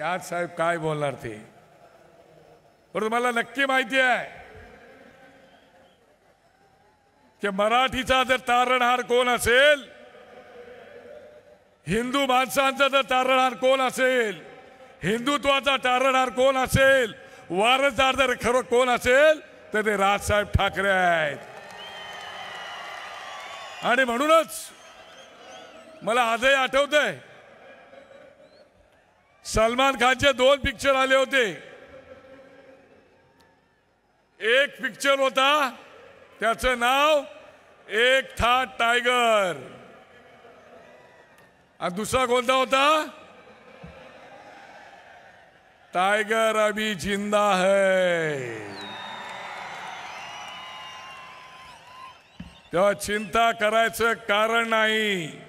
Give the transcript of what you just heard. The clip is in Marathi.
त्यात साहेब काय बोलणार ते बरं तुम्हाला नक्की माहिती आहे की मराठीचा जर तारणहार कोण असेल हिंदू माणसांचा जर तारणहार कोण असेल हिंदुत्वाचा तारणहार कोण असेल वारसदार जर खरं कोण असेल तर ते राजसाहेब ठाकरे आहेत आणि म्हणूनच मला आजही आठवत आहे सलमान खानचे दोन पिक्चर आले होते एक पिक्चर होता त्याचं नाव एक था टायगर आणि दुसरा कोणता होता टायगर अभी जिंदा है तेव्हा चिंता करायचं कारण नाही